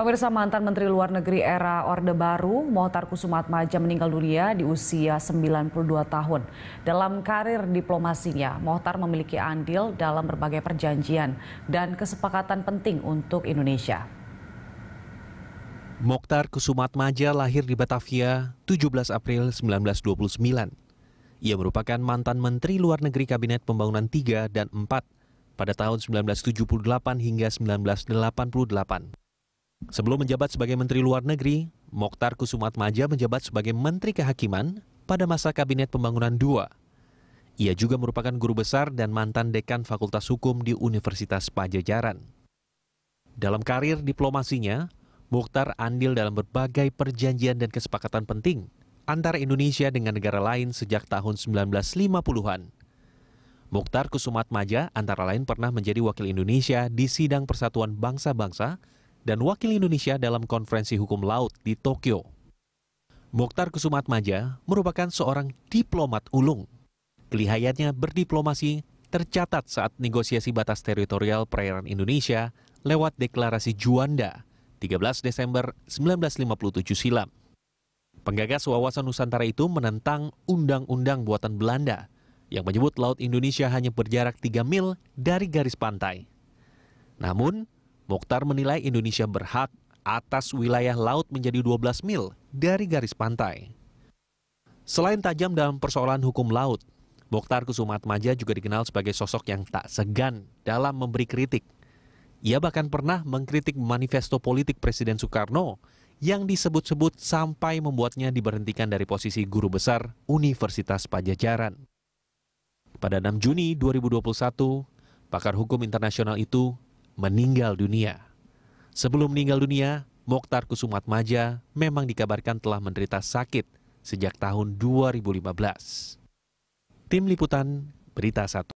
Pemirsa mantan Menteri Luar Negeri era Orde Baru, Mohtar Kusumat Maja meninggal dunia di usia 92 tahun. Dalam karir diplomasinya, Mohtar memiliki andil dalam berbagai perjanjian dan kesepakatan penting untuk Indonesia. Mohtar Kusumat Maja lahir di Batavia 17 April 1929. Ia merupakan mantan Menteri Luar Negeri Kabinet Pembangunan 3 dan 4 pada tahun 1978 hingga 1988. Sebelum menjabat sebagai Menteri Luar Negeri, Mokhtar Kusumat Kusumatmaja menjabat sebagai Menteri Kehakiman pada masa Kabinet Pembangunan II. Ia juga merupakan guru besar dan mantan dekan Fakultas Hukum di Universitas Pajajaran. Dalam karir diplomasinya, Mukhtar andil dalam berbagai perjanjian dan kesepakatan penting antara Indonesia dengan negara lain sejak tahun 1950-an. Mukhtar Kusumatmaja antara lain pernah menjadi wakil Indonesia di Sidang Persatuan Bangsa-Bangsa dan wakil Indonesia dalam konferensi hukum laut di Tokyo. Mokhtar Kusumat Maja merupakan seorang diplomat ulung. Kelihayatnya berdiplomasi tercatat saat negosiasi batas teritorial perairan Indonesia lewat deklarasi Juanda 13 Desember 1957 silam. Penggagas wawasan Nusantara itu menentang undang-undang buatan Belanda yang menyebut Laut Indonesia hanya berjarak 3 mil dari garis pantai. Namun, Mukhtar menilai Indonesia berhak atas wilayah laut menjadi 12 mil dari garis pantai. Selain tajam dalam persoalan hukum laut, Mokhtar Kusumatmaja juga dikenal sebagai sosok yang tak segan dalam memberi kritik. Ia bahkan pernah mengkritik manifesto politik Presiden Soekarno yang disebut-sebut sampai membuatnya diberhentikan dari posisi guru besar Universitas Pajajaran. Pada 6 Juni 2021, pakar hukum internasional itu meninggal dunia. Sebelum meninggal dunia, Mokhtar Kusumat Kusumatmaja memang dikabarkan telah menderita sakit sejak tahun 2015. Tim Liputan, Berita 1.